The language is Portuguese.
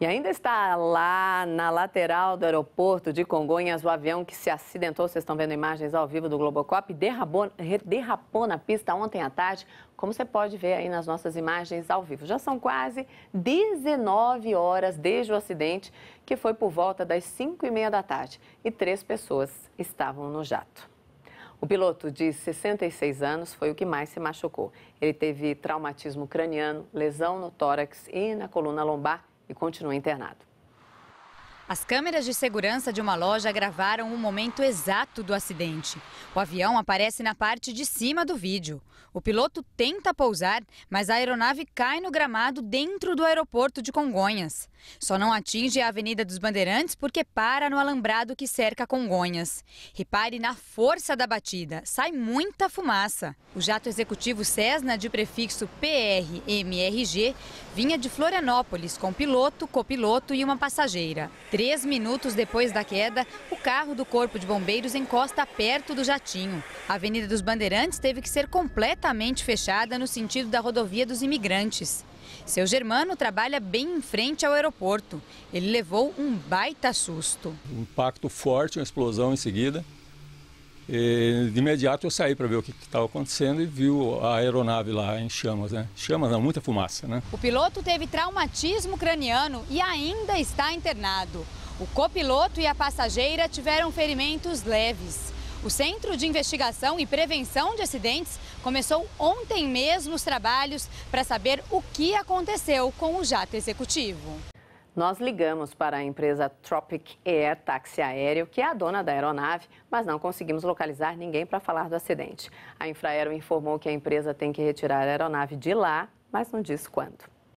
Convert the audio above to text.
E ainda está lá na lateral do aeroporto de Congonhas o avião que se acidentou. Vocês estão vendo imagens ao vivo do Globocop. Derrabou, derrapou na pista ontem à tarde, como você pode ver aí nas nossas imagens ao vivo. Já são quase 19 horas desde o acidente, que foi por volta das 5 e meia da tarde. E três pessoas estavam no jato. O piloto de 66 anos foi o que mais se machucou. Ele teve traumatismo craniano, lesão no tórax e na coluna lombar e continua internado. As câmeras de segurança de uma loja gravaram o momento exato do acidente. O avião aparece na parte de cima do vídeo. O piloto tenta pousar, mas a aeronave cai no gramado dentro do aeroporto de Congonhas. Só não atinge a Avenida dos Bandeirantes porque para no alambrado que cerca Congonhas. Repare na força da batida, sai muita fumaça. O jato executivo Cessna, de prefixo PRMRG, vinha de Florianópolis com piloto, copiloto e uma passageira. Três minutos depois da queda, o carro do Corpo de Bombeiros encosta perto do jatinho. A Avenida dos Bandeirantes teve que ser completa completamente fechada no sentido da rodovia dos imigrantes. Seu Germano trabalha bem em frente ao aeroporto. Ele levou um baita susto. Um impacto forte, uma explosão em seguida. E de imediato eu saí para ver o que estava acontecendo e viu a aeronave lá em chamas, né? Chamas não, muita fumaça, né? O piloto teve traumatismo craniano e ainda está internado. O copiloto e a passageira tiveram ferimentos leves. O Centro de Investigação e Prevenção de Acidentes começou ontem mesmo os trabalhos para saber o que aconteceu com o jato executivo. Nós ligamos para a empresa Tropic Air Táxi Aéreo, que é a dona da aeronave, mas não conseguimos localizar ninguém para falar do acidente. A Infraero informou que a empresa tem que retirar a aeronave de lá, mas não diz quando.